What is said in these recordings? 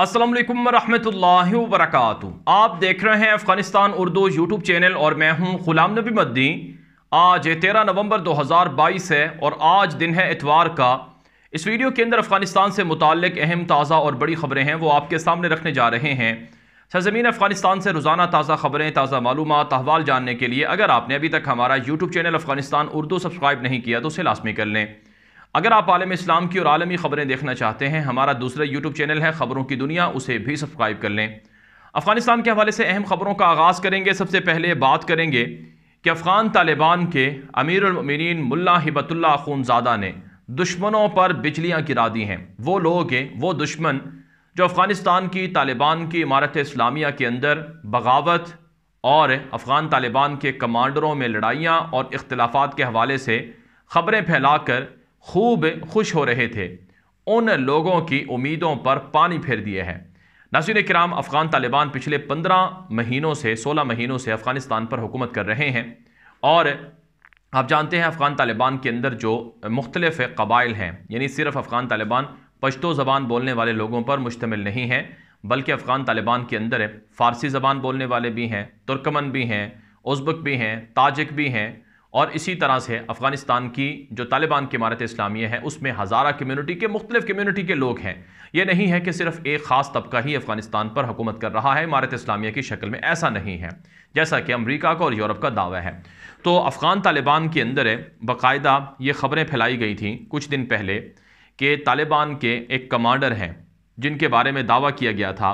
असलम वरहमल वरक आप देख रहे हैं अफ़गानिस्तान उर्दू यूट्यूब चैनल और मैं हूं गुलाम नबी मद्दी आज तेरह नवंबर 2022 है और आज दिन है इतवार का इस वीडियो के अंदर अफ़गानिस्तान से मुतक अहम ताज़ा और बड़ी ख़बरें हैं वो आपके सामने रखने जा रहे हैं सरजमीन अफ़गानिस्तान से रोज़ाना ताज़ा ख़बरें ताज़ा मालूम अहवाल जानने के लिए अगर आपने अभी तक हमारा YouTube channel Afghanistan Urdu subscribe नहीं किया तो उसे लाजमी कर लें अगर आप आलम इस्लाम की और आलमी ख़बरें देखना चाहते हैं हमारा दूसरा यूट्यूब चैनल है ख़बरों की दुनिया उसे भी सब्सक्राइब कर लें अफ़गानिस्तान के हवाले से अहम ख़बरों का आगाज़ करेंगे सबसे पहले बात करेंगे कि अफ़गान तालिबान के अमीरमिन मुला हिबतुल्ला खूनजादा ने दुश्मनों पर बिजलियाँ गिरा दी हैं वो लोग हैं वो दुश्मन जो अफ़गानिस्तान की तालिबान की इमारत इस्लामिया के अंदर बगावत और अफ़गान तालिबान के कमांडरों में लड़ाइयाँ और इख्तलाफात के हवाले से ख़बरें फैलाकर खूब खुश हो रहे थे उन लोगों की उम्मीदों पर पानी फेर दिए हैं नासिर कराम अफ़गान तालिबान पिछले पंद्रह महीनों से सोलह महीनों से अफ़गानिस्तान पर हुकूमत कर रहे हैं और आप जानते हैं अफ़गान तालिबान के अंदर जो मुख्तलिफ कबाइल हैं यानी सिर्फ अफ़गान तालिबान पश्तो ज़बान बोलने वाले लोगों पर मुश्तमिल नहीं है बल्कि अफ़गान तालिबान के अंदर फ़ारसी ज़बान बोलने वाले भी हैं तुर्कमन भी हैं उज़्बक भी हैं ताजिक भी हैं और इसी तरह से अफ़गानिस्तान की जो तालिबान की इमारत इस्लामी है उसमें हज़ारा कम्यूनिटी के मुख्तलिफ कम्यूनिटी के लोग हैं ये नहीं है कि सिर्फ एक ख़ास तबका ही अफ़गानिस्तान पर हुकूमत कर रहा है इमारत इस्लामिया की शक्ल में ऐसा नहीं है जैसा कि अमरीका का और यूरोप का दावा है तो अफ़गान तालिबान के अंदर बाकायदा ये खबरें फैलाई गई थी कुछ दिन पहले कि तालिबान के एक कमांडर हैं जिनके बारे में दावा किया गया था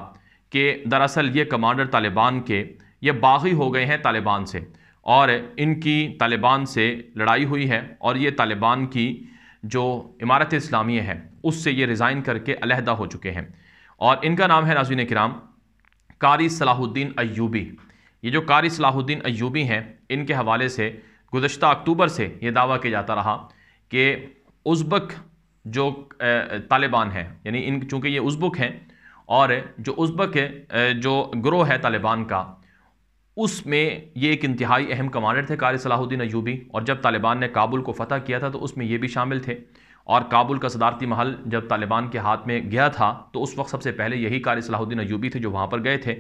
कि दरअसल ये कमांडर तालिबान के ये बागी हो गए हैं तालिबान से और इनकी तालिबान से लड़ाई हुई है और ये तालिबान की जो इमारत इस्लामी है उससे ये रिज़ाइन करके अलहदा हो चुके हैं और इनका नाम है नाजीन कराम कारी सलाहुद्दीन अयूबी ये जो कारी सलाहुद्दीन अयूबी हैं इनके हवाले से गुज्त अक्टूबर से ये दावा किया जाता रहा कि उज़्बक जो तालिबान है यानी इन चूँकि ये उज़्बक हैं और जो उज़्बक जो ग्रोह है तालिबान का उसमें ये एक इंतहाई अहम कमांडर थे कारी सलाहुद्दीन अयूबी और जब तालिबान ने काबुल को फतह किया था तो उसमें ये भी शामिल थे और काबुल का सदारती महल जब तालिबान के हाथ में गया था तो उस वक्त सबसे पहले यही कारी सलाहुद्दीन अयूबी थे जो वहाँ पर गए थे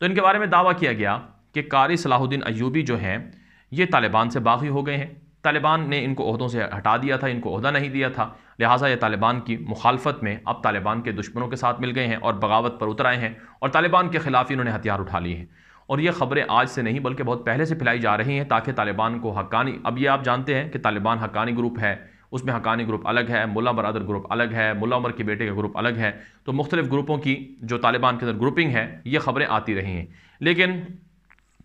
तो इनके बारे में दावा किया गया कि कारी सलाहुद्दीन अयूबी जो हैं ये तालिबान से बागी हो गए हैं तालिबान ने इनको अहदों से हटा दिया था इनको अहदा नहीं दिया था लिहाजा ये तालिबान की मुखालफत में अब तालिबान के दुश्मनों के साथ मिल गए हैं और बगावत पर उतर आए हैं और तालिबान के ख़िलाफ़ इन्होंने हथियार उठा लिए हैं और ये खबरें आज से नहीं बल्कि बहुत पहले से फैलाई जा रही हैं ताकि तालिबान को हकानी अब ये आप जानते हैं कि तालिबान हकानी ग्रुप है उसमें हकानी ग्रुप अलग है मुला बरदर ग्रुप अलग है मुला उमर के बेटे का ग्रुप अलग है तो मुख्तलिफ ग्रुपों की जो तालिबान के अंदर ग्रुपिंग है ये खबरें आती रही हैं लेकिन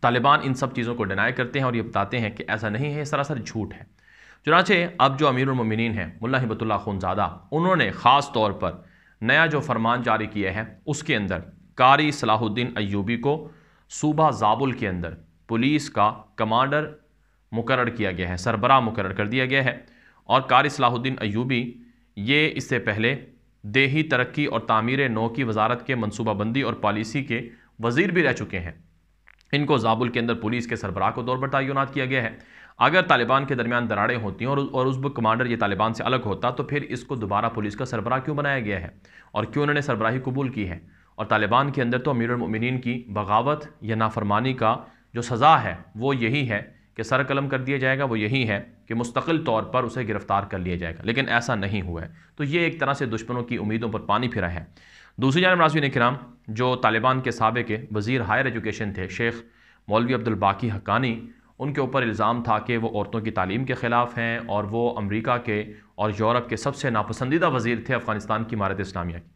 तालिबान इन सब चीज़ों को डिनाई करते हैं और ये बताते हैं कि ऐसा नहीं है सरासर झूठ है चुनाचे अब जो अमीर उमिन हैं मुला हिबतुल्ला खुनजादा उन्होंने ख़ास तौर पर नया जो फरमान जारी किया है उसके अंदर कारी सलाहुद्दीन अयूबी को सूबा जाबुल के अंदर पुलिस का कमांडर मुकर किया गया है सरबरा मुकर कर दिया गया है और कार सलाहुद्दीन अयूबी ये इससे पहले देही तरक्की और तमीर नौ की वजारत के मनसूबाबंदी और पॉलिसी के वजीर भी रह चुके हैं इनको जाबुल के अंदर पुलिस के सरबराह को दौर पर तैनात किया गया है अगर तालिबान के दरमियान दराड़ें होती हैं और और उस कमांडर ये तालिबान से अलग होता तो फिर इसको दोबारा पुलिस का सरबराह क्यों बनाया गया है और क्यों उन्होंने सरबराही कबूल की है और तालिबान के अंदर तो अमीरमिन की बगावत या नाफरमानी का जो सज़ा है वो यही है कि सर कलम कर दिया जाएगा वो यही है कि मुस्तकिल तौर पर उसे गिरफ़्तार कर लिया जाएगा लेकिन ऐसा नहीं हुआ है तो ये एक तरह से दुश्मनों की उम्मीदों पर पानी फिरा है दूसरी जानब नाजवीन कराम जो तालिबान के सबक के वज़ी हायर एजुकेशन थे शेख मौलवी अब्दुलबाकी हकानी उनके ऊपर इल्ज़ाम था कि वो औरतों की तालीम के ख़िलाफ़ हैं और वो अमरीका के और यूरोप के सबसे नापसंदीदा वज़ी थे अफ़गानिस्तान की इमारत इस्लामिया की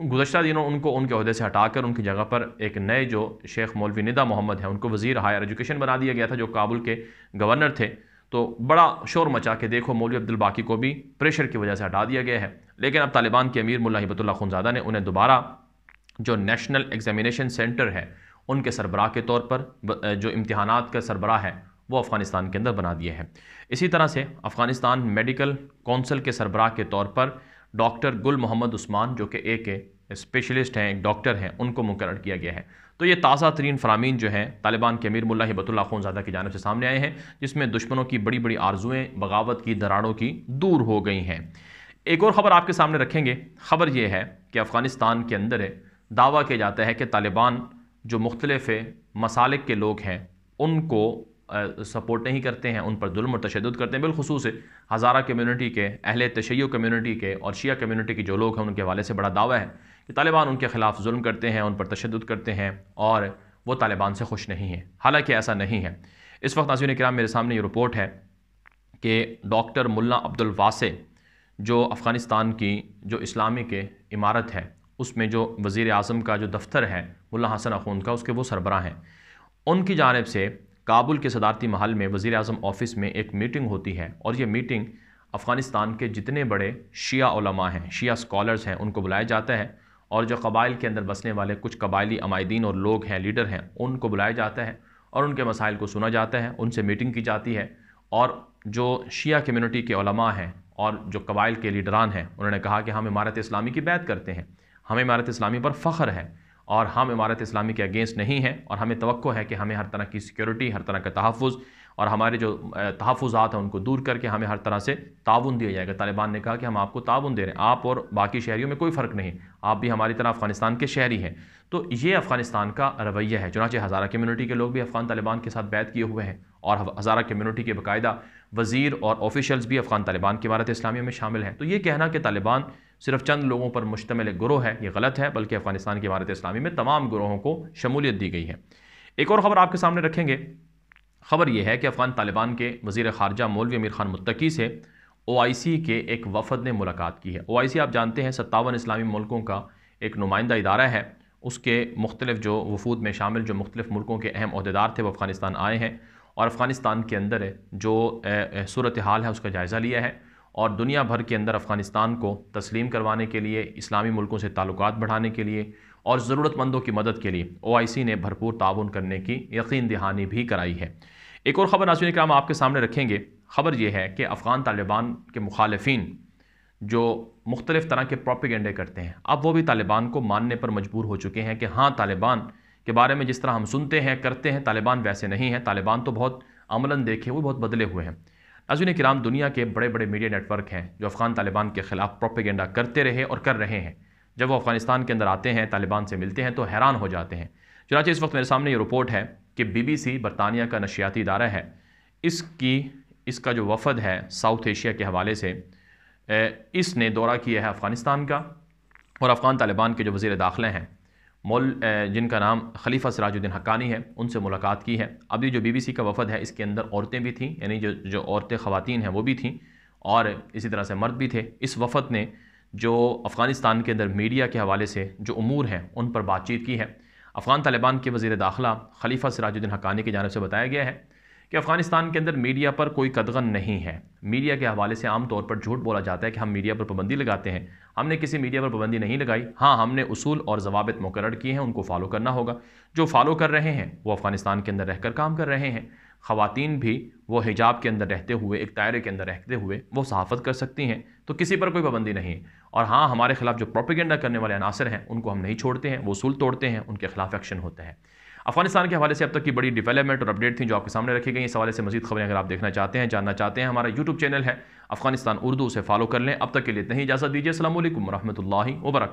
गुजशत दिनों उनको उनके अहदे से हटाकर उनकी जगह पर एक नए जो शेख मौलवी निदा मोहम्मद हैं उनको वज़ी हायर एजुकेशन बना दिया गया था जो काबुल के गवर्नर थे तो बड़ा शोर मचा के देखो मौलवी अब्दुल बाकी को भी प्रेशर की वजह से हटा दिया गया है लेकिन अब तालिबान के अमीर मुला हिबतुल्ला खुनजादा ने उन्हें दोबारा जो नेशनल एग्जामिनेशन सेंटर है उनके सरबराह के तौर पर जो इम्तहान का सरबराह है वो अफ़गानिस्तान के अंदर बना दिए हैं इसी तरह से अफ़गानिस्तान मेडिकल कौंसिल के सरबराह के तौर पर डॉक्टर गुल मोहम्मद उस्मान जो कि एक स्पेशलिस्ट हैं एक डॉक्टर हैं उनको मुकर किया गया है तो ये ताज़ा तरीन फरामीन जो हैं तालिबान के अमीर मुला हिबतुल्ल ख़ोनज़ादा की जानब से सामने आए हैं जिसमें दुश्मनों की बड़ी बड़ी आर्जुएँ बगावत की दराड़ों की दूर हो गई हैं एक और ख़बर आपके सामने रखेंगे ख़बर यह है कि अफ़गानिस्तान के अंदर दावा किया जाता है कि तालिबान जो मुख्तलफ़ मसालिक के लोग हैं उनको सपोर्ट नहीं करते हैं उन पर जुल्म और तशद करते हैं बिलखसूस हज़ारा कम्यूनिटी के अहल तशै कम्यूनिटी के और शिया कम्यूनिटी के जो लोग हैं उनके हवाले से बड़ा दावा है कि तालिबान उनके ख़िलाफ़ जुल्म करते हैं उन पर तशद करते हैं और वो तालिबान से खुश नहीं है हालांकि ऐसा नहीं है इस वक्त नाजीन कराम मेरे सामने ये रिपोर्ट है कि डॉक्टर मुला अब्दुल वासे जो अफ़गानिस्तान की जो इस्लामी के इमारत है उसमें जो वज़ी अजम का जो दफ्तर है मुला हसन अखून का उसके वो सरबरा हैं उनकी जानब से काबुल के सदारती महल में वज़ी अजम ऑफिस में एक मीटिंग होती है और ये मीटिंग अफ़गानिस्तान के जितने बड़े शिया हैं शिया स्कॉलर्स हैं उनको बुलाया जाता है और जो कबाइल के अंदर बसने वाले कुछ कबायली अमायदीन और लोग हैं लीडर हैं उनको बुलाया जाता है और उनके मसाइल को सुना जाता है उनसे मीटिंग की जाती है और जो शिया कम्यूनिटी के ओलमा हैं और जो कबाइल के लीडरान हैं उन्होंने कहा कि हम इमारत इस्लामी की बैत करते हैं हमें इमारत इस्लामी पर फ़ख्र है और हम इमारत इस्लामी के अगेंस्ट नहीं हैं और हमें तो है कि हमें हर तरह की सिक्योरिटी हर तरह का तहफ़ और हमारे जो तहफ़ात हैं उनको दूर करके हमें हर तरह से ताउन दिया जाएगा तालिबान ने कहा कि हम आपको ताउन दे रहे हैं आप और बाकी शहरीों में कोई फ़र्क नहीं आप भी हमारी तरह अफ़गानिस्तान के शहरी हैं तो ये अफ़गानिस्तान का रवैया है चुनाचे हज़ारा कम्यूनिटी के लोग भी अफ़गान तालिबान के साथ बैत किए हुए हैं और हज़ारा कम्यूनिटी के बाकायदा वज़ीर और ऑफिशल्स भी अफ़गान तालिबान की इमारत इस्लामी में शामिल हैं तो ये कहना कि तालिबान सिर्फ चंद लोगों पर मुश्तमिल ग्रोह है ये गलत है बल्कि अफगानिस्तान की इमारत इस्लामी में तमाम ग्रोहों को शमूलियत दी गई है एक और ख़बर आपके सामने रखेंगे खबर यह है कि अफ़गान तालिबान के वजीर खारजा मौलवी अमीर खान मुत्तकी से ओ आई सी के एक वफद ने मुलाकात की है ओ आई सी आप जानते हैं सत्तावन इस्लामी मुल्कों का एक नुमाइंदा इदारा है उसके मुख्तलिफ जो वफूद में शामिल जो मुख्तलिफ मुल्कों के अहम अहदेदार थे वो अफ़गानिस्तान आए हैं और अफ़गानिस्तान के अंदर जो सूरत हाल है उसका जायज़ा लिया है और दुनिया भर के अंदर अफ़गानिस्तान को तस्लीम करवाने के लिए इस्लामी मुल्कों से ताल्लुक बढ़ाने के लिए और ज़रूरतमंदों की मदद के लिए ओ ने भरपूर ताउन करने की यकीन दहानी भी कराई है एक और ख़बर नाजिन कराम आपके सामने रखेंगे खबर यह है कि अफ़गान तालिबान के मुखालफी जो मुख्तलिफ़ तरह के प्रोपिगेंडे करते हैं अब वो भी तालिबान को मानने पर मजबूर हो चुके हैं कि हाँ तालिबान के बारे में जिस तरह हम सुनते हैं करते हैं तालिबान वैसे नहीं हैं तालिबान तो बहुत अमला देखे हुए बहुत बदले हुए हैं अजुन कराम दुनिया के बड़े बड़े मीडिया नेटवर्क हैं जो अफ़गान तालिबान के ख़िलाफ़ प्रोपेगेंडा करते रहे और कर रहे हैं जब वो अफ़गानिस्तान के अंदर आते हैं तालिबान से मिलते हैं तो हैरान हो जाते हैं चुनाचे इस वक्त मेरे सामने ये रिपोर्ट है कि बीबीसी बरतानिया का नशियाती इदारा है इसकी इसका जो वफद है साउथ एशिया के हवाले से इसने दौरा किया है अफ़गानिस्तान का और अफ़गान तालिबान के जो वज़ी दाखिले हैं मौल जिनका नाम खलीफा सराजुद्दीन हक्कानी है उनसे मुलाकात की है अभी जो बीबीसी का वफद है इसके अंदर औरतें भी थीं यानी जो जो औरतें ख़वातीन हैं वो भी थीं और इसी तरह से मर्द भी थे इस वफद ने जो अफ़गानिस्तान के अंदर मीडिया के हवाले से जो अमूर हैं उन पर बातचीत की है अफ़गान तालिबान के वज़ी दाखिला खलीफा सराजुद्दीन हक्कानी की जानब से बताया गया है कि अफगानिस्तान के अंदर मीडिया पर कोई कदगन नहीं है मीडिया के हवाले से आमतौर पर झूठ बोला जाता है कि हम मीडिया पर पाबंदी लगाते हैं हमने किसी मीडिया पर पाबंदी नहीं लगाई हाँ हमने उसूल और जवाबत मुकर किए हैं उनको फॉलो करना होगा जो फॉलो कर रहे हैं वो अफगानिस्तान के अंदर रहकर काम कर रहे हैं खातन भी वो हिजाब के अंदर रहते हुए एक दायरे के अंदर रहते हुए वो सहाफ़त कर सकती हैं तो किसी पर कोई पाबंदी नहीं है और हाँ हमारे खिलाफ जो प्रोपिगेंडा करने वाले अनासर हैं उनको हम नहीं छोड़ते हैं वो उसूल तोड़ते हैं उनके खिलाफ एक्शन होता है अफगानिस्तान के हवाले से अब तक की बड़ी डेवलपमेंट और अपडेट थी जो आपके सामने रखी गई इस हवाले से मजीद खबरें अगर आप देखना चाहते हैं जानना चाहते हैं हमारा यूट्यूब चैनल है अफगानिस्तान उर्दू उसे फॉलो कर लें अब तक के लिए इतना ही इजाज़त दीजिए असल वरहमल वर्क